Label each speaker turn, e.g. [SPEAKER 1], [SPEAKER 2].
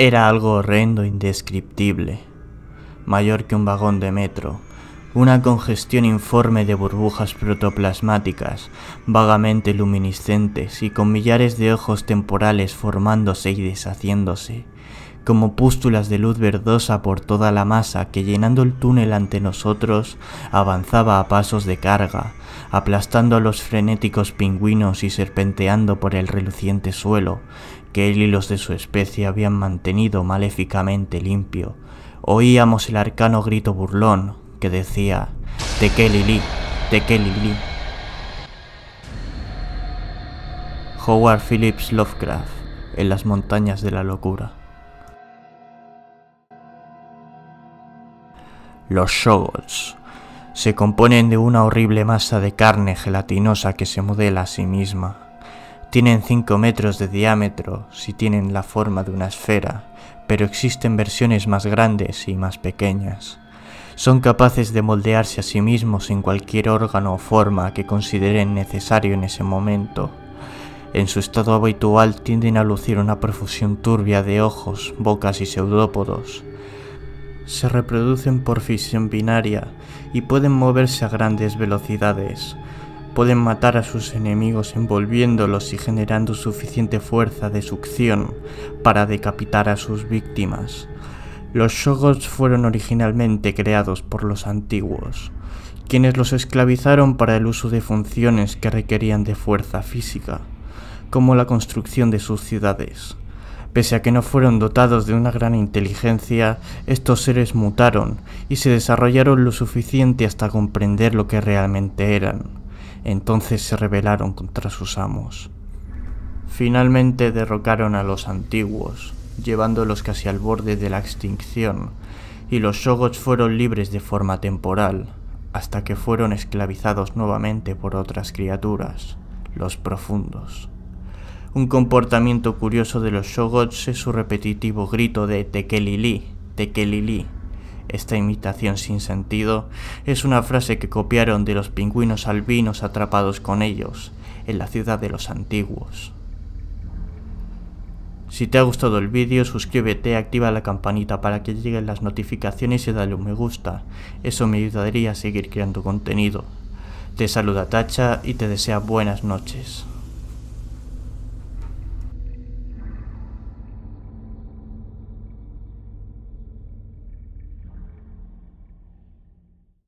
[SPEAKER 1] Era algo horrendo indescriptible, mayor que un vagón de metro, una congestión informe de burbujas protoplasmáticas, vagamente luminiscentes y con millares de ojos temporales formándose y deshaciéndose, como pústulas de luz verdosa por toda la masa que llenando el túnel ante nosotros avanzaba a pasos de carga, aplastando a los frenéticos pingüinos y serpenteando por el reluciente suelo, que él y los de su especie habían mantenido maléficamente limpio. Oíamos el arcano grito burlón que decía, Tekelili, Tekelili. Howard Phillips Lovecraft, en las montañas de la locura. los Shoggoths. Se componen de una horrible masa de carne gelatinosa que se modela a sí misma. Tienen 5 metros de diámetro si tienen la forma de una esfera, pero existen versiones más grandes y más pequeñas. Son capaces de moldearse a sí mismos en cualquier órgano o forma que consideren necesario en ese momento. En su estado habitual tienden a lucir una profusión turbia de ojos, bocas y pseudópodos, se reproducen por fisión binaria y pueden moverse a grandes velocidades. Pueden matar a sus enemigos envolviéndolos y generando suficiente fuerza de succión para decapitar a sus víctimas. Los Shoggoths fueron originalmente creados por los antiguos, quienes los esclavizaron para el uso de funciones que requerían de fuerza física, como la construcción de sus ciudades. Pese a que no fueron dotados de una gran inteligencia, estos seres mutaron y se desarrollaron lo suficiente hasta comprender lo que realmente eran. Entonces se rebelaron contra sus amos. Finalmente derrocaron a los antiguos, llevándolos casi al borde de la extinción, y los Shogots fueron libres de forma temporal, hasta que fueron esclavizados nuevamente por otras criaturas, los profundos. Un comportamiento curioso de los Shogots es su repetitivo grito de Tekelili, Tekelili. Esta imitación sin sentido es una frase que copiaron de los pingüinos albinos atrapados con ellos en la ciudad de los antiguos. Si te ha gustado el vídeo, suscríbete, activa la campanita para que lleguen las notificaciones y dale un me gusta. Eso me ayudaría a seguir creando contenido. Te saluda Tacha y te desea buenas noches.